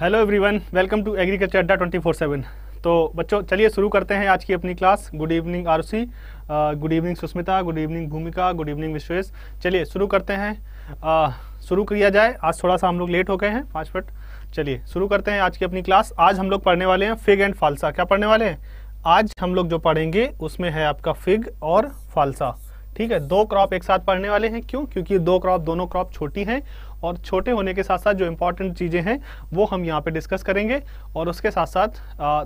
hello everyone welcome to agriculture Adda twenty four seven तो बच्चों चलिए शुरू करते हैं आज की अपनी class good evening Aarushi good evening Sushmita good evening Bhoomika good evening Vishwesh चलिए शुरू करते हैं uh, शुरू किया जाए आज थोड़ा सा हम लोग लेट हो गए हैं पाँच मिनट चलिए शुरू करते हैं आज की अपनी क्लास आज हम लोग पढ़ने वाले हैं फिग एंड फालसा क्या पढ़ने वाले हैं आज हम लोग जो पढ़ेंगे उसमें है आपका फिग और फालसा ठीक है दो क्रॉप एक साथ पढ़ने वाले हैं क्यों क्योंकि दो क्रॉप दोनों क्रॉप छोटी हैं और छोटे होने के साथ साथ जो इम्पोर्टेंट चीज़ें हैं वो हम यहाँ पे डिस्कस करेंगे और उसके साथ साथ आ,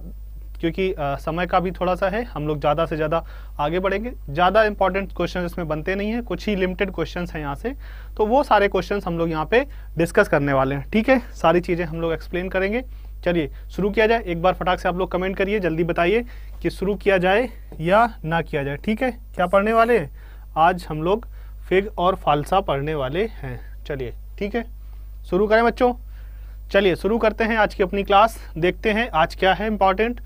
क्योंकि आ, समय का भी थोड़ा सा है हम लोग ज़्यादा से ज़्यादा आगे बढ़ेंगे ज़्यादा इंपॉर्टेंट क्वेश्चन इसमें बनते नहीं हैं कुछ ही लिमिटेड क्वेश्चन हैं यहाँ से तो वो सारे क्वेश्चन हम लोग यहाँ पे डिस्कस करने वाले हैं ठीक है सारी चीज़ें हम लोग एक्सप्लेन करेंगे चलिए शुरू किया जाए एक बार फटाक से आप लोग कमेंट करिए जल्दी बताइए कि शुरू किया जाए या ना किया जाए ठीक है क्या पढ़ने वाले हैं आज हम लोग फिग और फालसा पढ़ने वाले हैं चलिए ठीक है शुरू करें बच्चों चलिए शुरू करते हैं आज की अपनी क्लास देखते हैं आज क्या है इंपॉर्टेंट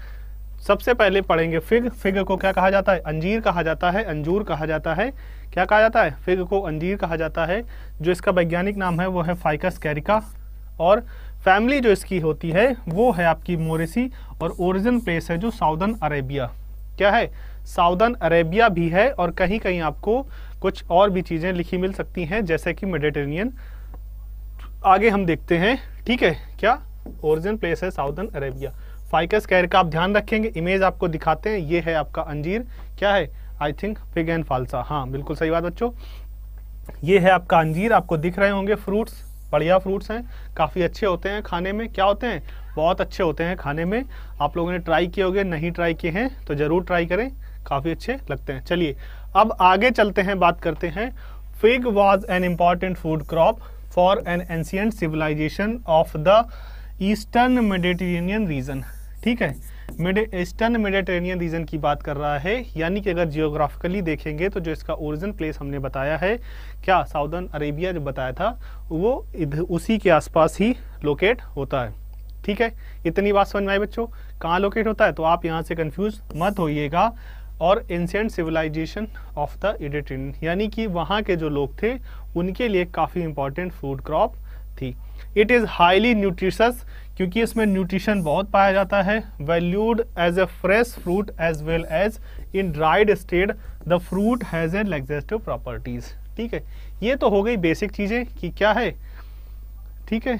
सबसे पहले पढ़ेंगे फिग फिग को क्या कहा जाता है अंजीर कहा जाता है अंजूर कहा जाता है क्या कहा जाता है फिग को अंजीर कहा जाता है जो इसका वैज्ञानिक नाम है वो है फाइकस कैरिका और फैमिली जो इसकी होती है वो है आपकी मोरेसी और ओरिजिन प्लेस है जो साउदर्न अरेबिया क्या है साउदर्न अरेबिया भी है और कहीं कहीं आपको कुछ और भी चीज़ें लिखी मिल सकती हैं जैसे कि मेडिटेरेनियन आगे हम देखते हैं ठीक है क्या ओरिजिन प्लेस है साउदर्न अरेबिया फाइकस कैर का आप ध्यान रखेंगे इमेज आपको दिखाते हैं ये है आपका अंजीर क्या है आई थिंक फिग एंड फालसा हाँ बिल्कुल सही बात बच्चों ये है आपका अंजीर आपको दिख रहे होंगे फ्रूट्स बढ़िया फ्रूट्स हैं काफ़ी अच्छे होते हैं खाने में क्या होते हैं बहुत अच्छे होते हैं खाने में आप लोगों ने ट्राई किए होंगे नहीं ट्राई किए हैं तो ज़रूर ट्राई करें काफ़ी अच्छे लगते हैं चलिए अब आगे चलते हैं बात करते हैं fig was an important food crop for an ancient civilization of the eastern Mediterranean region ठीक है मिड ईस्टर्न मेडिटेरेनियन रीजन की बात कर रहा है यानी कि अगर जियोग्राफिकली देखेंगे तो जो इसका ओरिजिन प्लेस हमने बताया है क्या साउदर्न अरेबिया जो बताया था वो उसी के आसपास ही लोकेट होता है ठीक है इतनी बात समझ में आई बच्चों कहाँ लोकेट होता है तो आप यहाँ से कंफ्यूज मत होइएगा और ancient civilization of the Mediterranean यानी कि वहाँ के जो लोग थे उनके लिए काफ़ी इंपॉर्टेंट फूड क्रॉप थी इट इज़ हाईली न्यूट्रिशस क्योंकि इसमें न्यूट्रिशन बहुत पाया जाता है valued as a fresh fruit as well as in dried state the fruit has an exhaustive properties ठीक है ये तो हो गई बेसिक चीज़ें कि क्या है ठीक है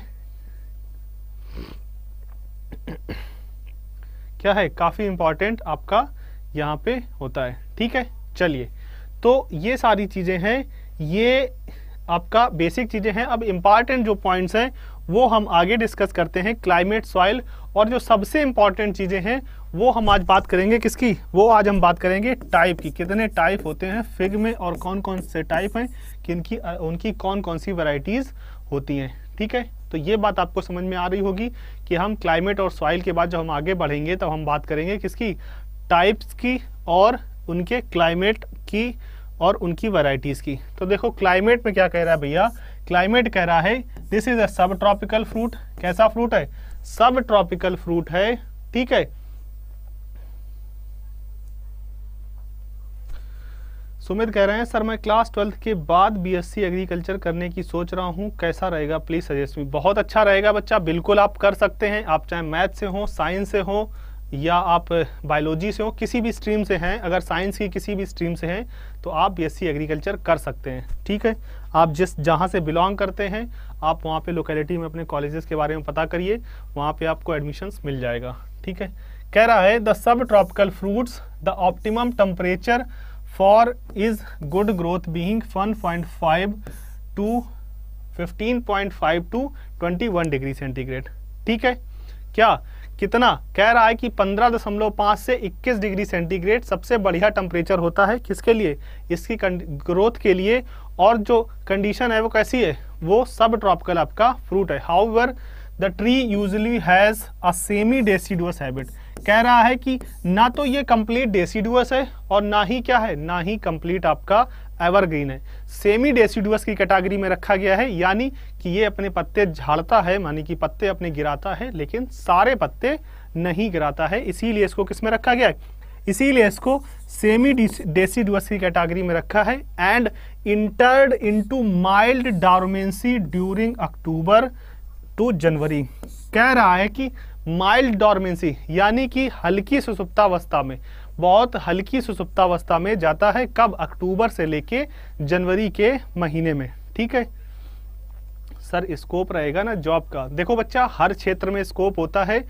क्या है काफ़ी इंपॉर्टेंट आपका यहाँ पे होता है ठीक है चलिए तो ये सारी चीज़ें हैं ये आपका बेसिक चीज़ें हैं अब इम्पॉर्टेंट जो पॉइंट्स हैं वो हम आगे डिस्कस करते हैं क्लाइमेट सॉइल और जो सबसे इम्पॉर्टेंट चीज़ें हैं वो हम आज बात करेंगे किसकी वो आज हम बात करेंगे टाइप की कितने टाइप होते हैं फिग में और कौन कौन से टाइप हैं किनकी उनकी कौन कौन सी वराइटीज होती हैं ठीक है तो ये बात आपको समझ में आ रही होगी कि हम क्लाइमेट और सॉइल के बाद जब हम आगे बढ़ेंगे तब हम बात करेंगे किसकी टाइप्स की और उनके क्लाइमेट की और उनकी वैरायटीज़ की तो देखो क्लाइमेट में क्या कह रहा है भैया क्लाइमेट कह रहा है दिस इज़ अ सब ट्रॉपिकल फ्रूट कैसा फ्रूट है सब ट्रॉपिकल फ्रूट है ठीक है सुमित कह रहे हैं सर मैं क्लास ट्वेल्थ के बाद बीएससी एग्रीकल्चर करने की सोच रहा हूं कैसा रहेगा प्लीज़ सजेस्ट मी बहुत अच्छा रहेगा बच्चा बिल्कुल आप कर सकते हैं आप चाहे मैथ से हो साइंस से हो या आप बायोलॉजी से हो किसी भी स्ट्रीम से हैं अगर साइंस की किसी भी स्ट्रीम से हैं तो आप बीएससी एग्रीकल्चर कर सकते हैं ठीक है आप जिस जहां से बिलोंग करते हैं आप वहां पे लोकेलिटी में अपने कॉलेजेस के बारे में पता करिए वहां पे आपको एडमिशन्स मिल जाएगा ठीक है कह रहा है the sub tropical fruits the optimum temperature for is good growth point five two five two one degree centigrade ठीक है क्या कितना कह रहा है कि 15.5 से 21 डिग्री सेंटीग्रेड सबसे बढ़िया टेम्परेचर होता है किसके लिए इसकी ग्रोथ के लिए और जो कंडीशन है वो कैसी है वो सब ट्रॉपिकल आपका फ्रूट है how the tree usually has a semi deciduous habit कह रहा है कि ना तो ये कंप्लीट डेसीडुअस है और ना ही क्या है ना ही कंप्लीट आपका एवरग्रीन है सेमी डेसिडुअस की कैटेगरी में रखा गया है यानी कि ये अपने पत्ते झाड़ता है मानी कि पत्ते अपने गिराता है लेकिन सारे पत्ते नहीं गिराता है इसीलिए इसको किस में रखा गया है इसीलिए इसको सेमी डेसिडुअस की कैटेगरी में रखा है and entered into mild dormancy during October to January कह रहा है कि माइल्ड डॉर्मेंसी यानी कि हल्की सुसुप्तावस्था में बहुत हल्की सुसुप्तावस्था में जाता है कब अक्टूबर से लेके जनवरी के महीने में ठीक है सर स्कोप रहेगा ना जॉब का देखो बच्चा हर क्षेत्र में स्कोप होता है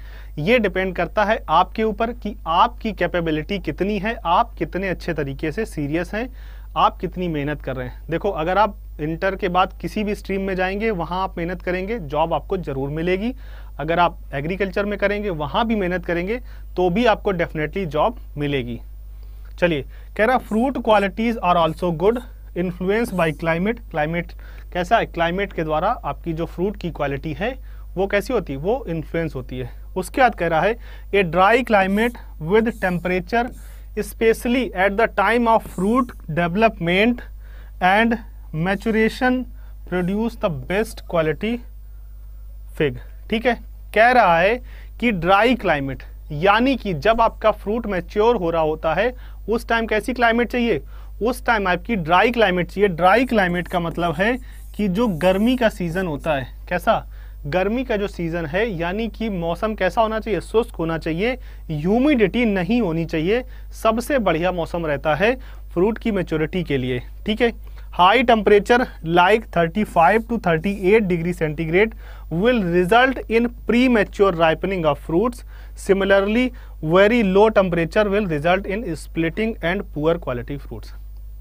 ये डिपेंड करता है आपके ऊपर कि आपकी कैपेबिलिटी कितनी है आप कितने अच्छे तरीके से सीरियस हैं आप कितनी मेहनत कर रहे हैं देखो अगर आप इंटर के बाद किसी भी स्ट्रीम में जाएंगे वहाँ आप मेहनत करेंगे जॉब आपको ज़रूर मिलेगी अगर आप एग्रीकल्चर में करेंगे वहाँ भी मेहनत करेंगे तो भी आपको डेफिनेटली जॉब मिलेगी चलिए कह रहा fruit qualities are also good influence by climate climate कैसा है क्लाइमेट के द्वारा आपकी जो फ्रूट की क्वालिटी है वो कैसी होती है वो इन्फ्लुएंस होती है उसके बाद कह रहा है a dry climate with temperature specially at the time of fruit development and maturation produce the best quality fig ठीक है कह रहा है कि ड्राई क्लाइमेट यानी कि जब आपका फ्रूट मैच्योर हो रहा होता है उस टाइम कैसी क्लाइमेट चाहिए उस टाइम आपकी ड्राई क्लाइमेट चाहिए ड्राई क्लाइमेट का मतलब है कि जो गर्मी का सीज़न होता है कैसा गर्मी का जो सीज़न है यानी कि मौसम कैसा होना चाहिए शुष्क होना चाहिए ह्यूमिडिटी नहीं होनी चाहिए सबसे बढ़िया मौसम रहता है फ्रूट की मेच्योरिटी के लिए ठीक है high temperature like 35 to 38 degree centigrade will result in premature ripening of fruits similarly very low temperature will result in splitting and poor quality fruits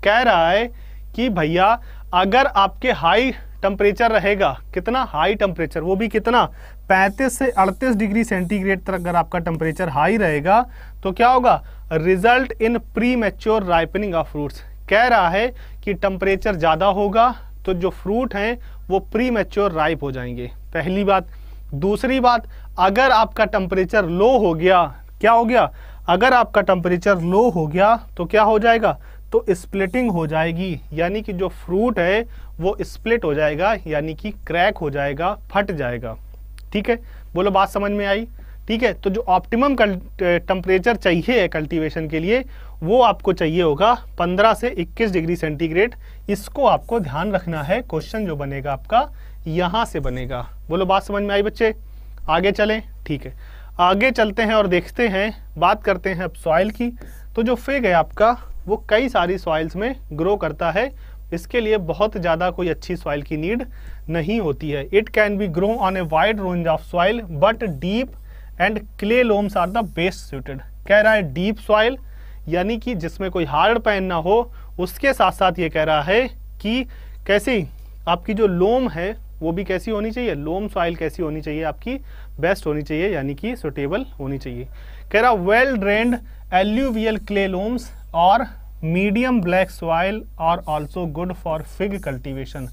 कह रहा है कि भैया अगर आपके हाई टेम्परेचर रहेगा कितना हाई टेम्परेचर वो भी कितना 35 से 38 डिग्री सेंटीग्रेड तक अगर आपका टेम्परेचर हाई रहेगा तो क्या होगा result in premature ripening of fruits कह रहा है कि टेम्परेचर ज़्यादा होगा तो जो फ्रूट हैं वो प्री मेच्योर राइप हो जाएंगे पहली बात दूसरी बात अगर आपका टेम्परेचर लो हो गया क्या हो गया अगर आपका टेम्परेचर लो हो गया तो क्या हो जाएगा तो स्प्लिटिंग हो जाएगी यानी कि जो फ्रूट है वो स्प्लिट हो जाएगा यानी कि क्रैक हो जाएगा फट जाएगा ठीक है बोलो बात समझ में आई ठीक है तो जो ऑप्टिमम टेम्परेचर चाहिए कल्टीवेशन के लिए वो आपको चाहिए होगा 15 से 21 डिग्री सेंटीग्रेड इसको आपको ध्यान रखना है क्वेश्चन जो बनेगा आपका यहाँ से बनेगा बोलो बात समझ में आई बच्चे आगे चलें ठीक है आगे चलते हैं और देखते हैं बात करते हैं अब सॉइल की तो जो फेग है आपका वो कई सारी सॉइल्स में ग्रो करता है इसके लिए बहुत ज़्यादा कोई अच्छी सॉइल की नीड नहीं होती है it can be grow on a wide range of soil but deep and clay loams are the best suited कह रहा है डीप सॉइल यानी कि जिसमें कोई हार्ड पैन ना हो उसके साथ साथ ये कह रहा है कि कैसी आपकी जो लोम है वो भी कैसी होनी चाहिए लोम सॉइल कैसी होनी चाहिए आपकी बेस्ट होनी चाहिए यानी कि सुटेबल होनी चाहिए कह रहा well drained alluvial clay loams और मीडियम ब्लैक सॉइल और also good for fig cultivation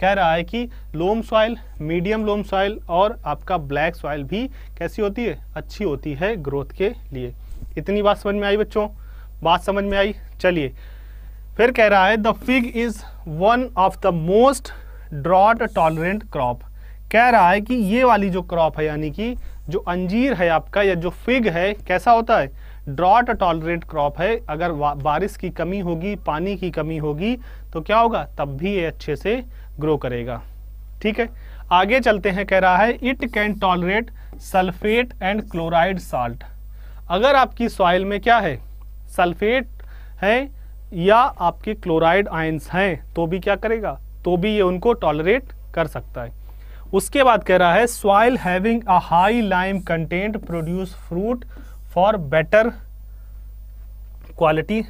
कह रहा है कि loam soil medium loam soil और आपका ब्लैक सॉइल भी कैसी होती है अच्छी होती है ग्रोथ के लिए इतनी बात समझ में आई बच्चों बात समझ में आई चलिए फिर कह रहा है the fig is one of the most drought tolerant crop कह रहा है कि ये वाली जो क्रॉप है यानी कि जो अंजीर है आपका या जो फिग है कैसा होता है ड्रॉट टॉलरेट क्रॉप है अगर बारिश की कमी होगी पानी की कमी होगी तो क्या होगा तब भी ये अच्छे से ग्रो करेगा ठीक है आगे चलते हैं कह रहा है it can tolerate sulphate and chloride salt अगर आपकी सॉइल में क्या है सल्फेट है या आपके क्लोराइड आयंस हैं तो भी क्या करेगा तो भी ये उनको टॉलरेट कर सकता है उसके बाद कह रहा है soil having a high lime content produce fruit for better quality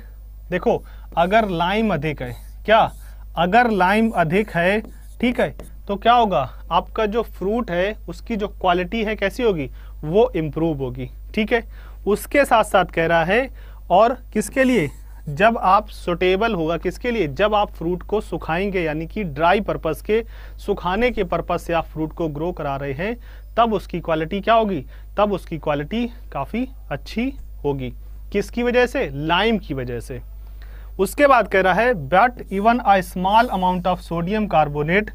देखो अगर लाइम अधिक है क्या अगर लाइम अधिक है ठीक है तो क्या होगा आपका जो फ्रूट है उसकी जो क्वालिटी है कैसी होगी वो इम्प्रूव होगी ठीक है उसके साथ साथ कह रहा है और किसके लिए जब आप सुटेबल होगा किसके लिए जब आप फ्रूट को सुखाएंगे यानी कि ड्राई पर्पज के सुखाने के पर्पज से आप फ्रूट को ग्रो करा रहे हैं तब उसकी क्वालिटी क्या होगी तब उसकी क्वालिटी काफ़ी अच्छी होगी किसकी वजह से लाइम की वजह से उसके बाद कह रहा है but even a small amount of sodium carbonate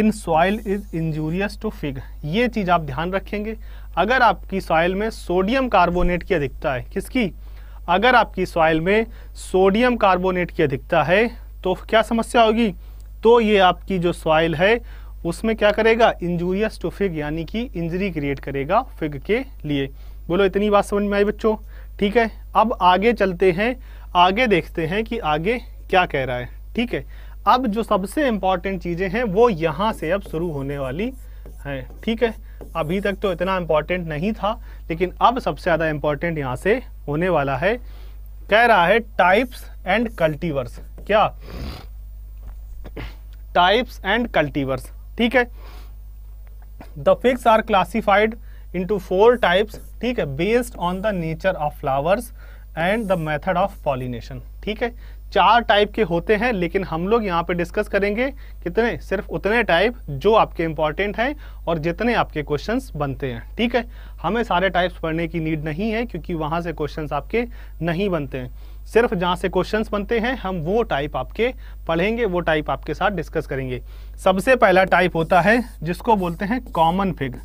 in soil is injurious to fig ये चीज़ आप ध्यान रखेंगे अगर आपकी सॉइल में सोडियम कार्बोनेट की अधिकता है किसकी अगर आपकी सॉइल में सोडियम कार्बोनेट की अधिकता है तो क्या समस्या होगी तो ये आपकी जो सॉइल है उसमें क्या करेगा इंजूरियस टू फिग यानी कि इंजरी क्रिएट करेगा फिग के लिए बोलो इतनी बात समझ में आई बच्चों ठीक है अब आगे चलते हैं आगे देखते हैं कि आगे क्या कह रहा है ठीक है अब जो सबसे इम्पॉर्टेंट चीज़ें हैं वो यहाँ से अब शुरू होने वाली हैं ठीक है अभी तक तो इतना इम्पॉर्टेंट नहीं था लेकिन अब सबसे ज़्यादा इम्पॉर्टेंट यहाँ से होने वाला है कह रहा है टाइप्स एंड कल्टीवर्स क्या टाइप्स एंड कल्टीवर्स ठीक है the figs are classified into four types ठीक है based on the nature of flowers and the method of pollination ठीक है चार टाइप के होते हैं लेकिन हम लोग यहाँ पे डिस्कस करेंगे कितने सिर्फ उतने टाइप जो आपके इंपॉर्टेंट हैं और जितने आपके क्वेश्चंस बनते हैं ठीक है हमें सारे टाइप्स पढ़ने की नीड नहीं है क्योंकि वहाँ से क्वेश्चंस आपके नहीं बनते हैं सिर्फ जहाँ से क्वेश्चंस बनते हैं हम वो टाइप आपके पढ़ेंगे वो टाइप आपके साथ डिस्कस करेंगे सबसे पहला टाइप होता है जिसको बोलते हैं कॉमन फिग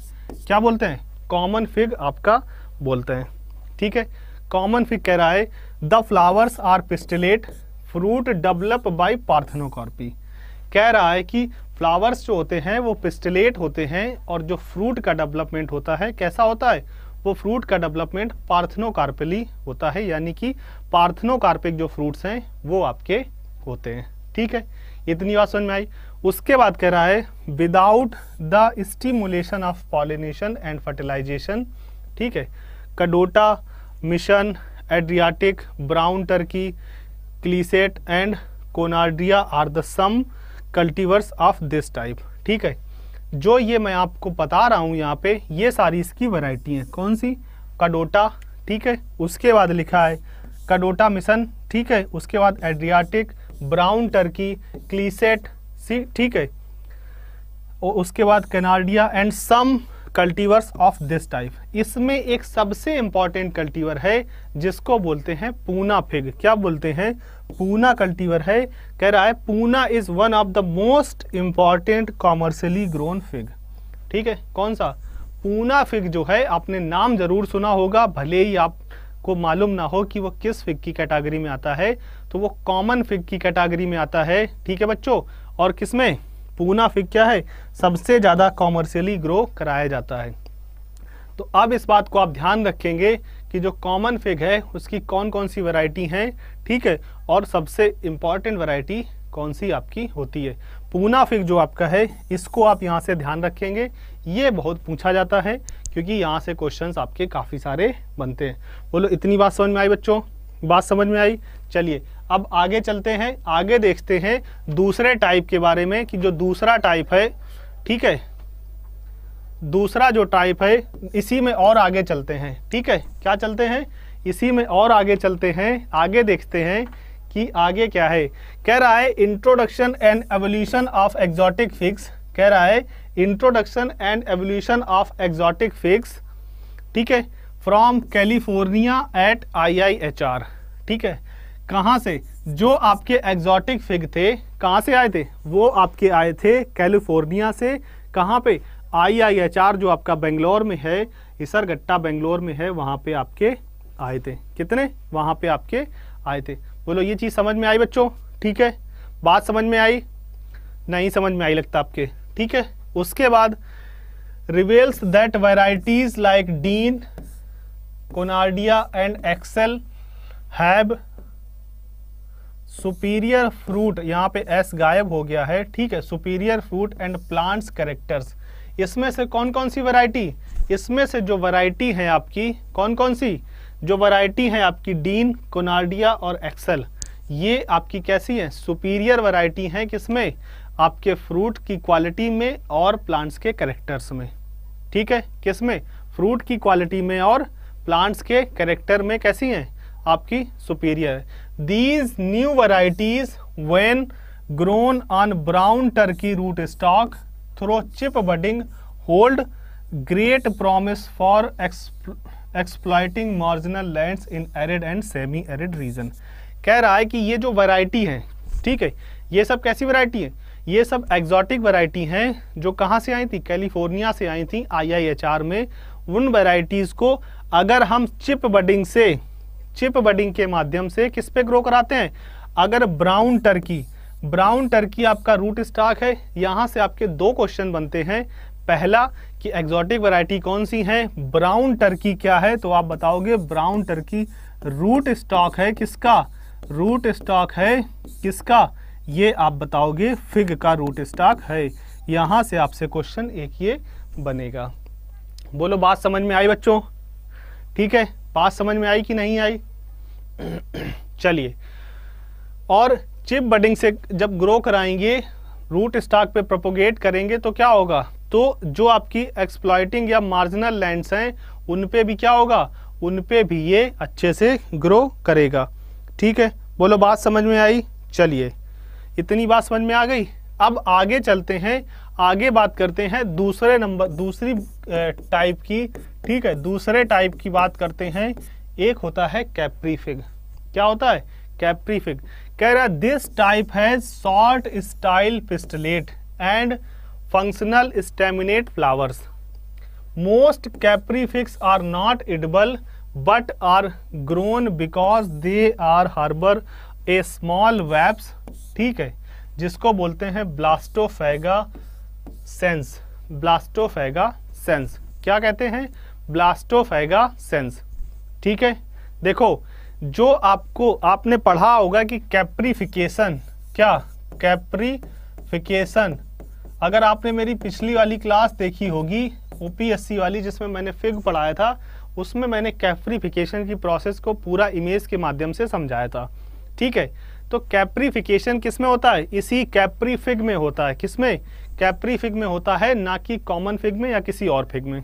क्या बोलते हैं कॉमन फिग आपका बोलते हैं ठीक है कॉमन फिग कह रहा है the flowers are pistillate fruit develop by parthenocarpy कह रहा है कि फ्लावर्स जो होते हैं वो पिस्टिलेट होते हैं और जो फ्रूट का डेवलपमेंट होता है कैसा होता है वो फ्रूट का डेवलपमेंट पार्थनोकार्पेली होता है यानी कि पार्थनोकार्पिक जो फ्रूट्स हैं वो आपके होते हैं ठीक है इतनी बात समझ में आई उसके बाद कह रहा है without the stimulation of pollination and fertilization ठीक है Kadota Mission Adriatic Brown Turkey Celeste and Conadria are the some cultivars of this type ठीक है जो ये मैं आपको बता रहा हूँ यहाँ पे ये सारी इसकी वैरायटी हैं कौन सी कडोटा ठीक है उसके बाद लिखा है कडोटा मिशन ठीक है उसके बाद एड्रियाटिक ब्राउन टर्की क्लीसेट सी ठीक है और उसके बाद Conadria and some cultivars of this type इसमें एक सबसे इम्पॉर्टेंट कल्टीवर है जिसको बोलते हैं पूना फिग क्या बोलते हैं पूना कल्टीवर है कह रहा है Poona is one of the most important commercially grown fig ठीक है कौन सा पूना फिग जो है आपने नाम जरूर सुना होगा भले ही आपको मालूम ना हो कि वो किस फिग की कैटेगरी में आता है तो वो कॉमन फिग की कैटेगरी में आता है ठीक है बच्चों और किसमें पूना फिग क्या है सबसे ज़्यादा कॉमर्शियली ग्रो कराया जाता है तो अब इस बात को आप ध्यान रखेंगे कि जो कॉमन फिग है उसकी कौन कौन सी वैरायटी हैं ठीक है और सबसे इम्पॉर्टेंट वैरायटी कौन सी आपकी होती है पूना फिग जो आपका है इसको आप यहाँ से ध्यान रखेंगे ये बहुत पूछा जाता है क्योंकि यहाँ से क्वेश्चन आपके काफ़ी सारे बनते हैं बोलो इतनी बात समझ में आई बच्चों बात समझ में आई चलिए अब आगे चलते हैं आगे देखते हैं दूसरे टाइप के बारे में कि जो दूसरा टाइप है ठीक है दूसरा जो टाइप है इसी में और आगे चलते हैं ठीक है क्या चलते हैं इसी में और आगे चलते हैं आगे देखते हैं कि आगे क्या है कह रहा है introduction and evolution of exotic figs कह रहा है introduction and evolution of exotic figs ठीक है फ्रॉम कैलिफोर्निया एट आई ठीक है कहाँ से जो आपके एग्जॉटिक फिग थे कहाँ से आए थे वो आपके आए थे कैलिफोर्निया से कहाँ पे आर जो आपका बेंगलोर में है इसरगट्टा बेंगलोर में है वहाँ पे आपके आए थे कितने वहाँ पे आपके आए थे बोलो ये चीज़ समझ में आई बच्चों ठीक है बात समझ में आई नहीं समझ में आई लगता आपके ठीक है उसके बाद reveals that varieties like Dean Conadria and Excel have superior fruit यहाँ पे एस गायब हो गया है ठीक है superior fruit and plants characters इसमें से कौन कौन सी वैरायटी इसमें से जो वैरायटी है आपकी कौन कौन सी जो वैरायटी है आपकी डीन कोनार्डिया और एक्सेल ये आपकी कैसी है सुपीरियर वैरायटी है किसमें आपके फ्रूट की क्वालिटी में और प्लांट्स के करेक्टर्स में ठीक है किसमें फ्रूट की क्वालिटी में और प्लांट्स के करेक्टर में कैसी हैं आपकी superior these new varieties when grown on Brown Turkey root stock through chip budding hold great promise for exploiting marginal land in arid and semi arid region कह रहा है कि ये जो वैरायटी है ठीक है ये सब कैसी वैरायटी है ये सब एग्जॉटिक वैरायटी हैं जो कहाँ से आई थी कैलिफोर्निया से आई थी आईआईएचआर में उन वैरायटीज़ को अगर हम चिप बडिंग से चिप बडिंग के माध्यम से किस पे ग्रो कराते हैं अगर ब्राउन टर्की ब्राउन टर्की आपका रूट स्टॉक है यहाँ से आपके दो क्वेश्चन बनते हैं पहला कि एग्जॉटिक वैरायटी कौन सी है ब्राउन टर्की क्या है तो आप बताओगे ब्राउन टर्की रूट स्टॉक है किसका रूट स्टॉक है किसका ये आप बताओगे फिग का रूट स्टॉक है यहाँ से आपसे क्वेश्चन एक ये बनेगा बोलो बात समझ में आई बच्चों ठीक है बात समझ में आई कि नहीं आई चलिए और चिप बडिंग से जब ग्रो कराएंगे रूट स्टॉक पे प्रोपोगेट करेंगे तो क्या होगा तो जो आपकी एक्सप्लॉइटिंग या मार्जिनल लैंड्स हैं उन पे भी क्या होगा उन पे भी ये अच्छे से ग्रो करेगा ठीक है बोलो बात समझ में आई चलिए इतनी बात समझ में आ गई अब आगे चलते हैं आगे बात करते हैं दूसरे नंबर दूसरी टाइप की ठीक है दूसरे टाइप की बात करते हैं एक होता है कैप्रीफिग क्या होता है कैप्रीफिग कह रहा दिस टाइप है short style pistillate and functional staminate flowers most caprifigs are not edible but are grown because they are harbour a small wasps ठीक है जिसको बोलते हैं ब्लास्टोफेगा सेंस ब्लास्टोफेगा सेंस क्या कहते हैं ब्लास्टोफेगा सेंस ठीक है देखो जो आपको आपने पढ़ा होगा कि कैप्रीफिकेशन क्या कैप्रीफिकेशन अगर आपने मेरी पिछली वाली क्लास देखी होगी ओपीएससी वाली जिसमें मैंने फिग पढ़ाया था उसमें मैंने कैप्रीफिकेशन की प्रोसेस को पूरा इमेज के माध्यम से समझाया था ठीक है तो कैप्रीफिकेशन किस में होता है इसी कैप्री फिग में होता है किस में कैप्री फिग में होता है ना कि कॉमन फिग में या किसी और फिग में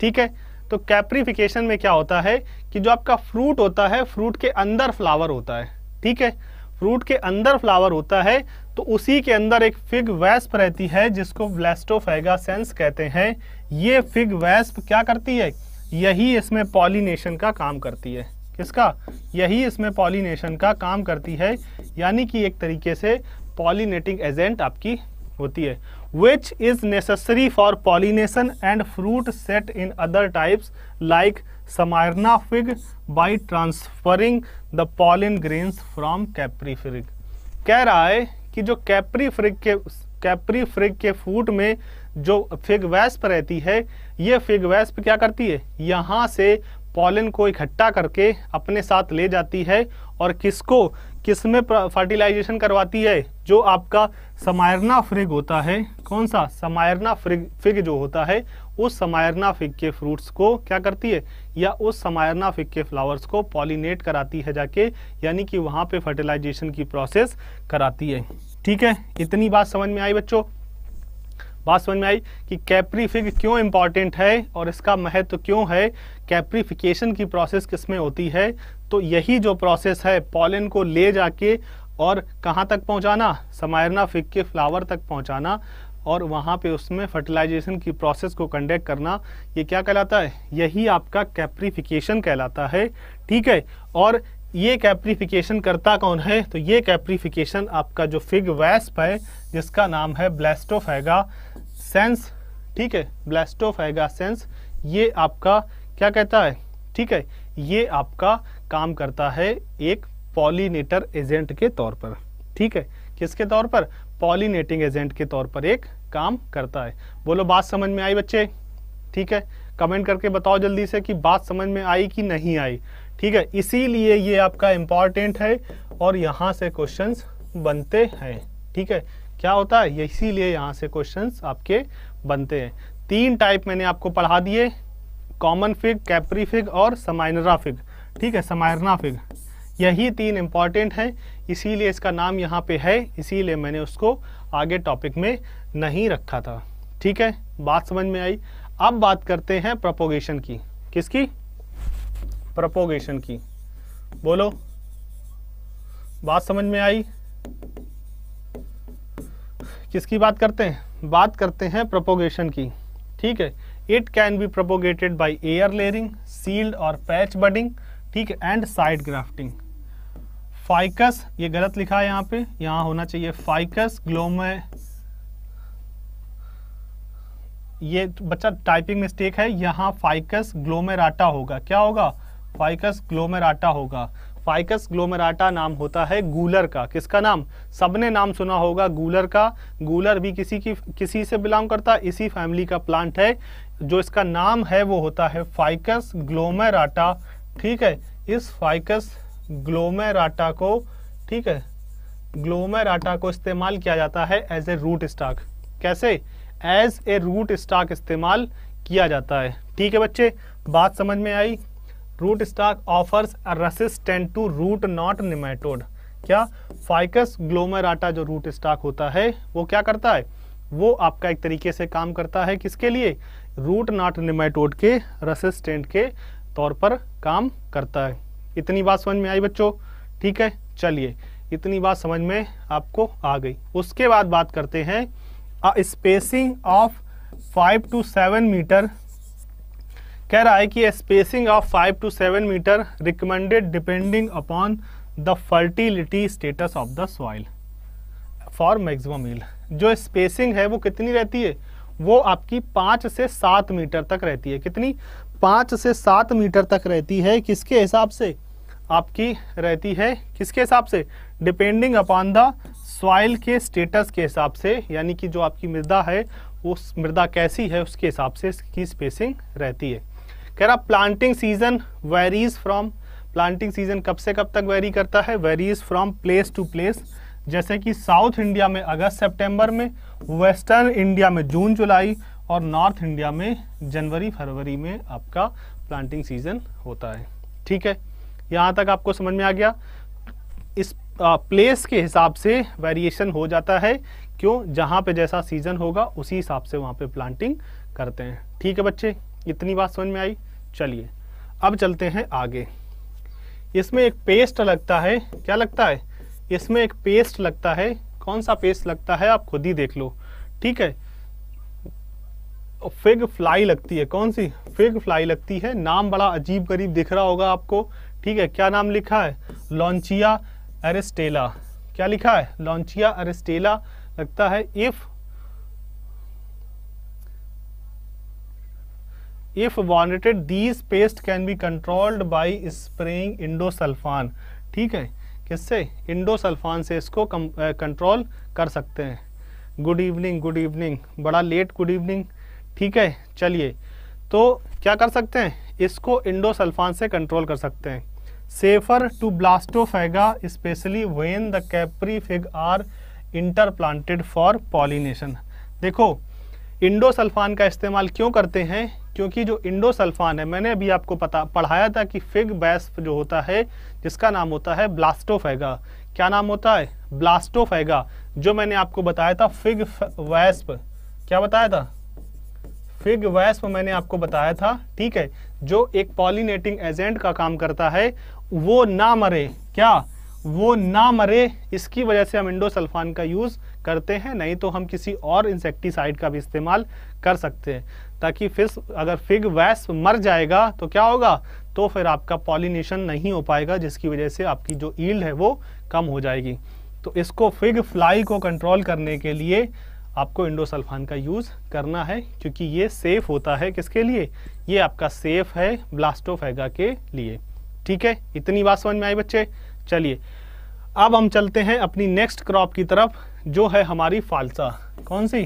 ठीक है तो कैप्रीफिकेशन में क्या होता है कि जो आपका फ्रूट होता है फ्रूट के अंदर फ्लावर होता है ठीक है फ्रूट के अंदर फ्लावर होता है तो उसी के अंदर एक फिग वैस्प रहती है जिसको ब्लेस्टोफेगा सेंस कहते हैं ये फिग वैस्प क्या करती है यही इसमें पॉलिनेशन का काम करती है किसका यही इसमें पॉलिनेशन का काम करती है यानी कि एक तरीके से पॉलिनेटिंग एजेंट आपकी होती है which is necessary for pollination and fruit set in other types like Smyrna fig by transferring the pollen grains from Capri फ्रिग कह रहा है कि जो कैप्री फ्रिग के कैप्री फ्रिग के फूट में जो फिग वैस्प रहती है ये फिग वैस्प क्या करती है यहाँ से पॉलन को इकट्ठा करके अपने साथ ले जाती है और किसको किस में फर्टिलाइजेशन करवाती है जो आपका समायरना फ्रिग होता है कौन सा समायरना फ्रिग फिग जो होता है उस समायरना फिग के फ्रूट्स को क्या करती है या उस समायरना फिग के फ्लावर्स को पॉलिनेट कराती है जाके यानी कि वहाँ पे फर्टिलाइजेशन की प्रोसेस कराती है ठीक है इतनी बात समझ में आई बच्चों बात समझ में आई कि कैप्रीफिक क्यों इम्पॉर्टेंट है और इसका महत्व तो क्यों है कैप्रीफिकेशन की प्रोसेस किस में होती है तो यही जो प्रोसेस है पॉलन को ले जाके और कहाँ तक पहुँचाना समायरना फिक के फ्लावर तक पहुँचाना और वहाँ पे उसमें फर्टिलाइजेशन की प्रोसेस को कंडक्ट करना ये क्या कहलाता है यही आपका कैप्रीफिकेशन कहलाता है ठीक है और ये कैप्रीफिकेशन करता कौन है तो ये कैप्रीफिकेशन आपका जो फिग वैस्प है जिसका नाम है ब्लेस्टोफेगा सेंस ठीक है ब्लास्टोफाइगा सेंस ये आपका क्या कहता है ठीक है ये आपका काम करता है एक पॉलीनेटर एजेंट के तौर पर ठीक है किसके तौर पर पॉलीनेटिंग एजेंट के तौर पर एक काम करता है बोलो बात समझ में आई बच्चे ठीक है कमेंट करके बताओ जल्दी से कि बात समझ में आई कि नहीं आई ठीक है इसीलिए ये आपका इम्पॉर्टेंट है और यहाँ से क्वेश्चंस बनते हैं ठीक है क्या होता है इसीलिए यहाँ से क्वेश्चन आपके बनते हैं तीन टाइप मैंने आपको पढ़ा दिए कॉमन फिग कैपरी फिग और समाइनरा फिग ठीक है समायरना फिग यही तीन इम्पॉर्टेंट हैं इसीलिए इसका नाम यहाँ पे है इसीलिए मैंने उसको आगे टॉपिक में नहीं रखा था ठीक है बात समझ में आई अब बात करते हैं प्रपोगेशन की किसकी प्रपोगेशन की बोलो बात समझ में आई किसकी बात करते हैं बात करते हैं प्रोपोगेशन की ठीक है it can be propagated by air layering shield और पैच बडिंग ठीक है एंड साइड ग्राफ्टिंग फाइकस ये गलत लिखा है यहाँ पे यहाँ होना चाहिए फाइकस ग्लोम ये बच्चा टाइपिंग मिस्टेक है यहाँ फाइकस ग्लोमेराटा होगा क्या होगा फाइकस ग्लोमेराटा होगा फाइकस ग्लोमेराटा नाम होता है गूलर का किसका नाम सबने नाम सुना होगा गूलर का गूलर भी किसी की किसी से बिलोंग करता है इसी फैमिली का प्लांट है जो इसका नाम है वो होता है फाइकस ग्लोमेराटा ठीक है इस फाइकस ग्लोमेराटा को ठीक है ग्लोमेराटा को इस्तेमाल किया जाता है एज ए रूट स्टाक कैसे एज ए रूट स्टाक इस्तेमाल किया जाता है ठीक है बच्चे बात समझ में आई root stock offers resistant to root knot nematode क्या फाइकस ग्लोमेराटा जो रूट स्टॉक होता है वो क्या करता है वो आपका एक तरीके से काम करता है किसके लिए रूट नॉट निमेटोड के रसिस्टेंट के तौर पर काम करता है इतनी बात समझ में आई बच्चों ठीक है चलिए इतनी बात समझ में आपको आ गई उसके बाद बात करते हैं spacing of five to seven metre कह रहा है कि spacing of five to seven metre recommended depending upon the fertility status of the soil for maximum yield जो स्पेसिंग है वो कितनी रहती है वो आपकी पाँच से सात मीटर तक रहती है कितनी पाँच से सात मीटर तक रहती है किसके हिसाब से आपकी रहती है किसके हिसाब से डिपेंडिंग अपॉन द सॉइल के स्टेटस के हिसाब से यानी कि जो आपकी मृदा है उस मृदा कैसी है उसके हिसाब से इसकी स्पेसिंग रहती है कह रहा planting season varies from planting season कब से कब तक वेरी करता है varies from place to place जैसे कि साउथ इंडिया में अगस्त सितंबर में वेस्टर्न इंडिया में जून जुलाई और नॉर्थ इंडिया में जनवरी फरवरी में आपका प्लांटिंग सीजन होता है ठीक है यहाँ तक आपको समझ में आ गया इस आ, प्लेस के हिसाब से वेरिएशन हो जाता है क्यों जहाँ पे जैसा सीज़न होगा उसी हिसाब से वहाँ पे प्लांटिंग करते हैं ठीक है बच्चे इतनी बात समझ में आई चलिए अब चलते हैं आगे इसमें एक पेस्ट लगता है क्या लगता है इसमें एक पेस्ट लगता है कौन सा पेस्ट लगता है आप खुद ही देख लो ठीक है फिग फ्लाई लगती है कौन सी फिग फ्लाई लगती है नाम बड़ा अजीब गरीब दिख रहा होगा आपको ठीक है क्या नाम लिखा है लॉन्चिया अरेस्टेला क्या लिखा है लॉन्चिया अरेस्टेला लगता है if if wanted these paste can be controlled by spraying endosulfan ठीक है किससे इंडोसल्फान से इसको कंट्रोल कर सकते हैं गुड इवनिंग गुड इवनिंग बड़ा लेट गुड इवनिंग ठीक है चलिए तो क्या कर सकते हैं इसको इंडोसल्फान से कंट्रोल कर सकते हैं safer to Blastophaga specially when the capri fig are interplanted for pollination देखो इंडोसल्फान का इस्तेमाल क्यों करते हैं क्योंकि जो इंडो सल्फान है मैंने अभी आपको पता पढ़ाया था कि फिग बैस्प जो होता है जिसका नाम होता है ब्लास्टोफेगा क्या नाम होता है ब्लास्टोफेगा जो मैंने आपको बताया था फिग वैस्प क्या बताया था फिग वैस्प मैंने आपको बताया था ठीक है जो एक पॉलिनेटिंग एजेंट का काम करता है वो ना मरे क्या वो ना मरे इसकी वजह से हम इंडोसल्फान का यूज़ करते हैं नहीं तो हम किसी और इंसेक्टिसाइड का भी इस्तेमाल कर सकते हैं ताकि फिर अगर फिग वैस मर जाएगा तो क्या होगा तो फिर आपका पॉलिनेशन नहीं हो पाएगा जिसकी वजह से आपकी जो ईल्ड है वो कम हो जाएगी तो इसको फिग फ्लाई को कंट्रोल करने के लिए आपको इंडोसल्फान का यूज़ करना है क्योंकि ये सेफ होता है किसके लिए ये आपका सेफ है ब्लास्टोफेगा के लिए ठीक है इतनी बात समझ में आई बच्चे चलिए अब हम चलते हैं अपनी नेक्स्ट क्रॉप की तरफ जो है हमारी फालसा कौन सी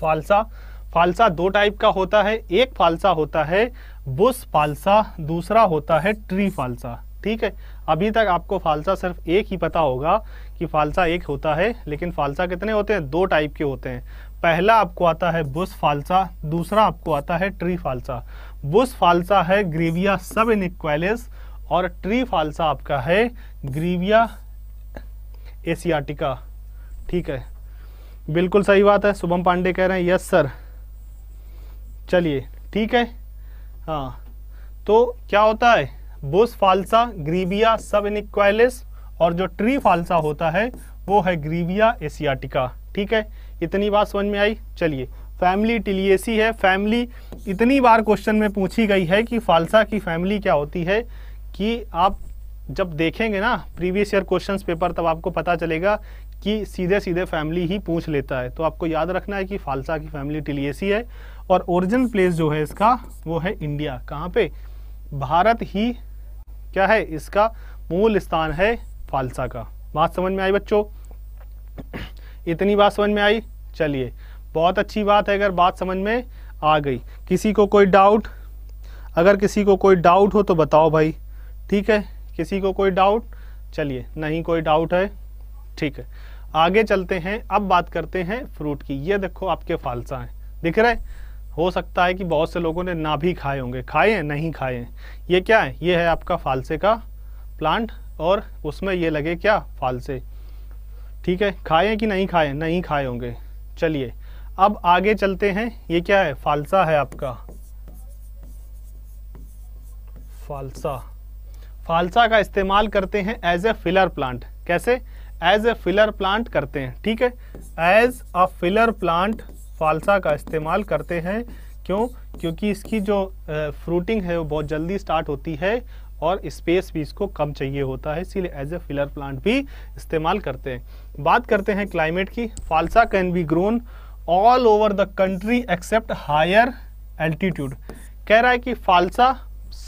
फालसा फालसा दो टाइप का होता है एक फालसा होता है बुश फालसा दूसरा होता है ट्री फालसा ठीक है अभी तक आपको फालसा सिर्फ एक ही पता होगा कि फालसा एक होता है लेकिन फालसा कितने होते हैं दो टाइप के होते हैं पहला आपको आता है बुश फालसा दूसरा आपको आता है ट्री फालसा बुश फालसा है ग्रीविया सब इनिक्वालिस और ट्री फालसा आपका है ग्रीविया एशियाटिका ठीक है बिल्कुल सही बात है शुभम पांडे कह रहे हैं यस सर चलिए ठीक है हाँ तो क्या होता है बुस फालसा ग्रीविया सब इनिक्वालिस और जो ट्री फालसा होता है वो है ग्रीविया एशियाटिका ठीक है इतनी बात समझ में आई चलिए फैमिली टिलियसी है फैमिली इतनी बार क्वेश्चन में पूछी गई है कि फालसा की फैमिली क्या होती है कि आप जब देखेंगे ना प्रीवियस ईयर क्वेश्चंस पेपर तब आपको पता चलेगा कि सीधे सीधे फैमिली ही पूछ लेता है तो आपको याद रखना है कि फालसा की फैमिली टिलियसी है और ओरिजिन प्लेस जो है इसका वो है इंडिया कहाँ पे भारत ही क्या है इसका मूल स्थान है फालसा का बात समझ में आई बच्चों इतनी बात समझ में आई चलिए बहुत अच्छी बात है अगर बात समझ में आ गई किसी को कोई डाउट अगर किसी को कोई डाउट हो तो बताओ भाई ठीक है किसी को कोई डाउट चलिए नहीं कोई डाउट है ठीक है आगे चलते हैं अब बात करते हैं फ्रूट की ये देखो आपके फालसा हैं दिख रहे हो सकता है कि बहुत से लोगों ने ना भी खाए होंगे खाए हैं नहीं खाए हैं ये क्या है ये है आपका फालसे का प्लांट और उसमें ये लगे क्या फालसे ठीक है खाए हैं कि नहीं खाए नहीं खाए होंगे चलिए अब आगे चलते हैं ये क्या है फालसा है आपका फालसा फालसा का इस्तेमाल करते हैं एज ए फिलर प्लांट कैसे एज ए फिलर प्लांट करते हैं ठीक है as a filler plant phalsa का इस्तेमाल करते हैं क्यों क्योंकि इसकी जो फ्रूटिंग है वो बहुत जल्दी स्टार्ट होती है और स्पेस भी इसको कम चाहिए होता है इसीलिए एज ए फिलर प्लांट भी इस्तेमाल करते हैं बात करते हैं क्लाइमेट की phalsa can be grown all over the country except higher altitude कह रहा है कि फालसा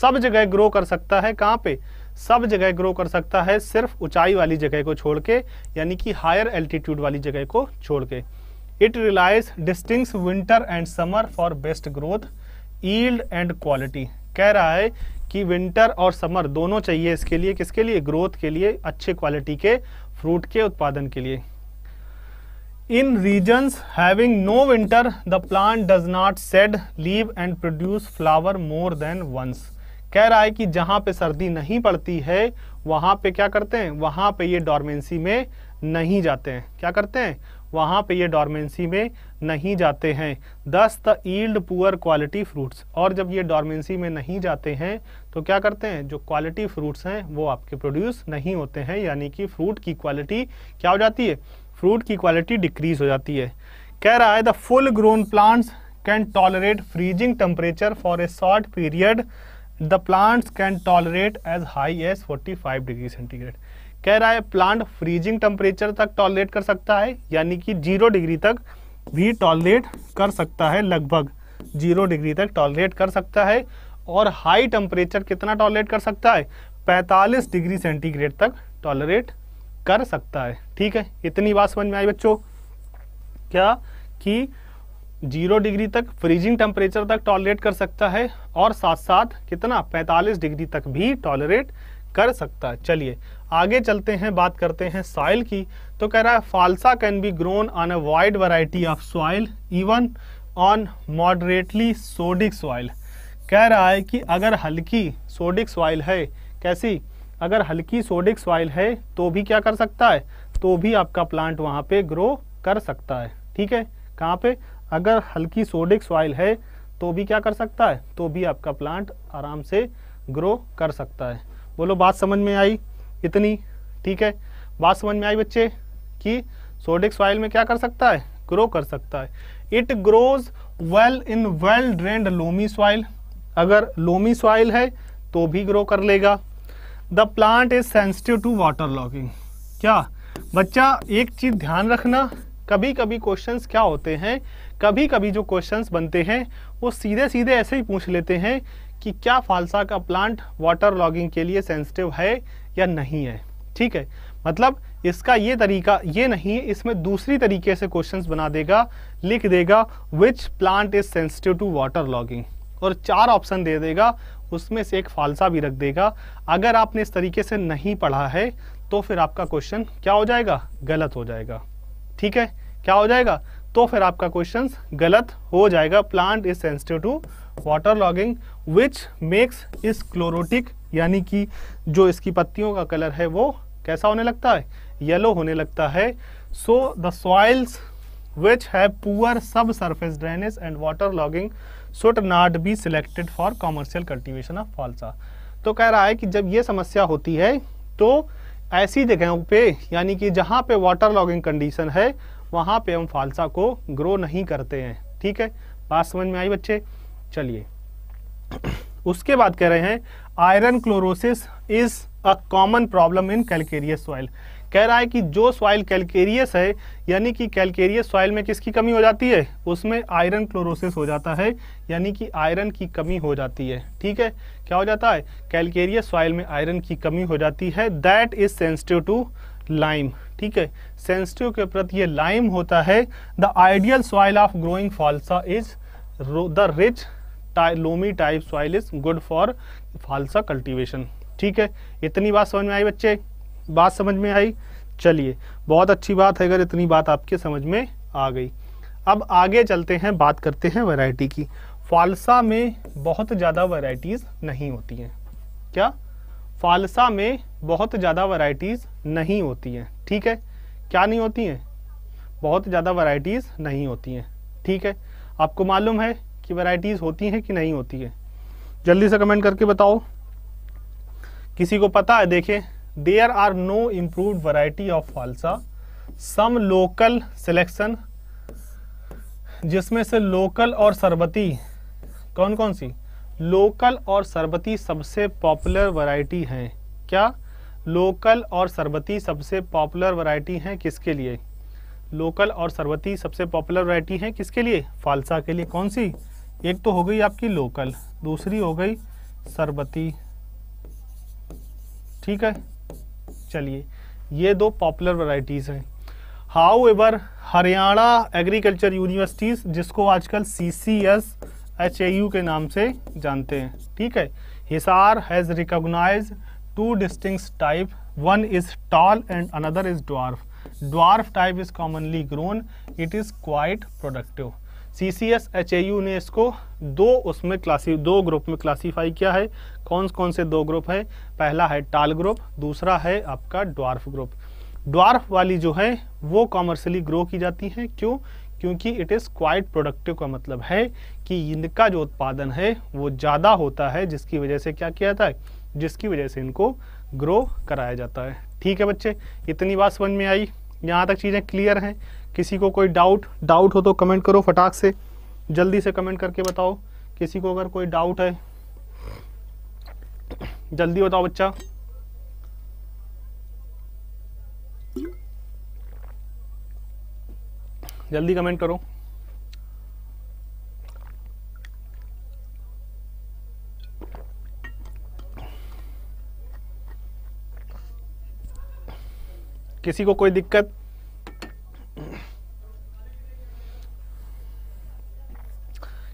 सब जगह ग्रो कर सकता है कहाँ पे सब जगह ग्रो कर सकता है सिर्फ ऊंचाई वाली जगह को छोड़ के यानी कि हायर एल्टीट्यूड वाली जगह को छोड़ के it relies distinct winter and summer for best growth yield and quality कह रहा है कि विंटर और समर दोनों चाहिए इसके लिए किसके लिए ग्रोथ के लिए अच्छे क्वालिटी के फ्रूट के उत्पादन के लिए in regions having no winter the plant does not shed leave and produce flower more than once कह रहा है कि जहां पे सर्दी नहीं पड़ती है वहां पे क्या करते हैं वहां पे ये डॉर्मेंसी में नहीं जाते हैं क्या करते हैं वहाँ पे ये डॉर्मेंसी में नहीं जाते हैं thus the yield poor quality fruits और जब ये डॉर्मेंसी में नहीं जाते हैं तो क्या करते हैं जो क्वालिटी फ्रूट्स हैं वो आपके प्रोड्यूस नहीं होते हैं यानी कि फ्रूट की क्वालिटी क्या हो जाती है फ्रूट की क्वालिटी डिक्रीज हो जाती है कह रहा है the full grown plants can tolerate freezing temperature for a short period the plants can tolerate as high as five degree centigrade कह रहा है प्लांट फ्रीजिंग टेम्परेचर तक टॉलरेट कर सकता है यानी कि जीरो डिग्री तक भी टॉलरेट कर सकता है लगभग जीरो डिग्री तक टॉलरेट कर सकता है और हाई टेम्परेचर कितना टॉलरेट कर सकता है 45 डिग्री सेंटीग्रेड तक टॉलरेट कर सकता है ठीक है इतनी बात समझ में आई बच्चों क्या कि जीरो डिग्री तक फ्रीजिंग टेम्परेचर तक टॉलरेट कर सकता है और साथ साथ कितना 45 डिग्री तक भी टॉलरेट कर सकता है चलिए आगे चलते हैं बात करते हैं सॉइल की तो कह रहा है phalsa can be grown on a wide variety of soil even on moderately sodic soil कह रहा है कि अगर हल्की सोडिक सॉइल है कैसी अगर हल्की सोडिक सॉइल है तो भी क्या कर सकता है तो भी आपका प्लांट वहाँ पे ग्रो कर सकता है ठीक है कहाँ पे अगर हल्की सोडिक सॉइल है तो भी क्या कर सकता है तो भी आपका प्लांट आराम से ग्रो कर सकता है बोलो बात समझ में आई इतनी ठीक है बात समझ में आई बच्चे कि सोडिक सॉइल में क्या कर सकता है ग्रो कर सकता है it grows well in well drained loamy soil अगर लोमी सॉइल है तो भी ग्रो कर लेगा the plant is sensitive to water logging क्या बच्चा एक चीज़ ध्यान रखना कभी कभी क्वेश्चंस क्या होते हैं कभी कभी जो क्वेश्चंस बनते हैं वो सीधे सीधे ऐसे ही पूछ लेते हैं कि क्या फालसा का प्लांट वाटर लॉगिंग के लिए सेंसिटिव है या नहीं है ठीक है मतलब इसका ये तरीका ये नहीं है इसमें दूसरी तरीके से क्वेश्चंस बना देगा लिख देगा which plant is sensitive to water logging और चार ऑप्शन दे देगा उसमें से एक फालसा भी रख देगा अगर आपने इस तरीके से नहीं पढ़ा है तो फिर आपका क्वेश्चन क्या हो जाएगा गलत हो जाएगा ठीक है क्या हो जाएगा तो फिर आपका क्वेश्चन गलत हो जाएगा plant is sensitive to water logging which makes is chlorotic यानी कि जो इसकी पत्तियों का कलर है वो कैसा होने लगता है येलो होने लगता है सो द सॉइल्स है poor sub surface drainage and water logging should not be selected for commercial cultivation of phalsa तो कह रहा है कि जब ये समस्या होती है तो ऐसी जगहों पे यानी कि जहाँ पे वाटर लॉगिंग कंडीशन है वहाँ पे हम फालसा को ग्रो नहीं करते हैं ठीक है बात समझ में आई बच्चे चलिए उसके बाद कह रहे हैं iron chlorosis is a common problem in calcareous soil कह रहा है कि जो सॉइल कैलकेरियस है यानी कि कैलकेरियस सॉइल में किसकी कमी हो जाती है उसमें आयरन क्लोरोसिस हो जाता है यानी कि आयरन की कमी हो जाती है ठीक है क्या हो जाता है कैलकेरियस सॉइल में आयरन की कमी हो जाती है that is sensitive to lime ठीक है सेंसिटिव के प्रति ये लाइम होता है the ideal soil of growing phalsa is the rich टाइ, loamy type soil is good for phalsa cultivation ठीक है इतनी बात समझ में आई बच्चे बात समझ में आई चलिए बहुत अच्छी बात है अगर इतनी बात आपके समझ में आ गई अब आगे चलते हैं बात करते हैं वैरायटी की फालसा में बहुत ज़्यादा वैरायटीज़ नहीं होती हैं क्या फालसा में बहुत ज़्यादा वैरायटीज़ नहीं होती हैं ठीक है क्या नहीं होती हैं बहुत ज़्यादा वैरायटीज़ नहीं होती हैं ठीक है आपको मालूम है कि वैरायटीज़ होती हैं कि नहीं होती है जल्दी से कमेंट करके बताओ किसी को पता है देखे there are no improve variety of phalsa some local selection जिसमें से लोकल और सरबती कौन कौन सी लोकल और सरबती सबसे पॉपुलर वैरायटी हैं क्या लोकल और सरबती सबसे पॉपुलर वैरायटी हैं किसके लिए लोकल और सरबती सबसे पॉपुलर वैरायटी हैं किसके लिए फालसा के लिए कौन सी एक तो हो गई आपकी लोकल दूसरी हो गई सरबती ठीक है चलिए ये दो पॉपुलर वैरायटीज हैं however Haryana agriculture universities जिसको आजकल C C S H A U के नाम से जानते हैं ठीक है Hisar has recognize two distinct type one is tall and another is dwarf dwarf type is commonly grown it is quite productive C C S H A U ने इसको दो उसमें क्लासी दो ग्रुप में क्लासीफाई किया है कौन कौन से दो ग्रुप है पहला है टाल ग्रुप दूसरा है आपका ड्वार्फ ग्रुप ड्वार्फ वाली जो है वो कॉमर्शली ग्रो की जाती है क्यों क्योंकि इट इज़ क्वाइट प्रोडक्टिव का मतलब है कि इनका जो उत्पादन है वो ज़्यादा होता है जिसकी वजह से क्या किया जाता है जिसकी वजह से इनको ग्रो कराया जाता है ठीक है बच्चे इतनी बात समझ में आई यहाँ तक चीज़ें क्लियर हैं किसी को कोई डाउट डाउट हो तो कमेंट करो फटाक से जल्दी से कमेंट करके बताओ किसी को अगर कोई डाउट है जल्दी बताओ बच्चा जल्दी कमेंट करो किसी को कोई दिक्कत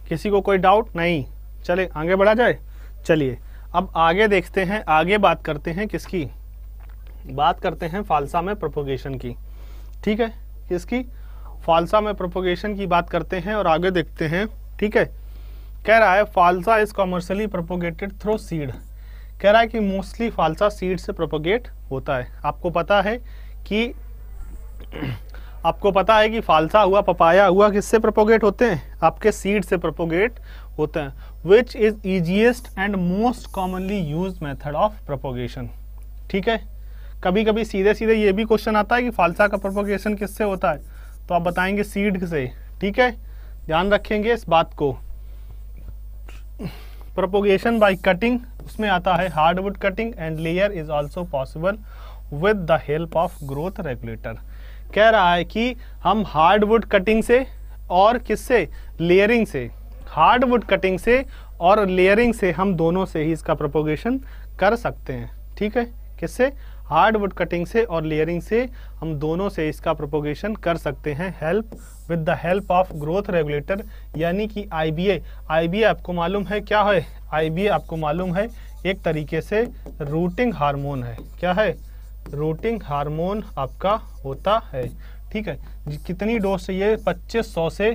किसी को कोई डाउट नहीं चले आगे बढ़ा जाए चलिए अब आगे देखते हैं आगे बात करते हैं किसकी बात करते हैं फालसा में प्रोपोगेशन की ठीक है किसकी फालसा में प्रोपोगेशन की बात करते हैं और आगे देखते हैं ठीक है कह रहा है phalsa is commercially propagated through seed कह रहा है कि मोस्टली फालसा सीड से प्रोपोगेट होता है आपको पता है कि आपको पता है कि फालसा हुआ पपाया हुआ किससे प्रोपोगेट होते हैं आपके सीड से प्रपोगेट होते हैं which is easiest and most commonly use method of propagation ठीक है कभी कभी सीधे सीधे ये भी क्वेश्चन आता है कि फालसा का प्रोपोगेशन किससे होता है तो आप बताएंगे सीड से ठीक है ध्यान रखेंगे इस बात को प्रोपोगेशन बाई कटिंग उसमें आता है hardwood cutting and layer is also possible with the help of growth regulator कह रहा है कि हम हार्डवुड कटिंग से और किससे लेयरिंग से हार्डवुड कटिंग से और लेयरिंग से हम दोनों से ही इसका प्रोपोगेशन कर सकते हैं ठीक है किससे हार्डवुड कटिंग से और लेयरिंग से हम दोनों से इसका प्रोपोगेशन कर सकते हैं help with the help of growth regulator यानी कि आई आई बी ए बी ए आपको मालूम है क्या है आई बी ए आपको मालूम है एक तरीके से रूटिंग हार्मोन है क्या है रूटिंग हार्मोन आपका होता है ठीक है कितनी डोज चाहिए 2500 से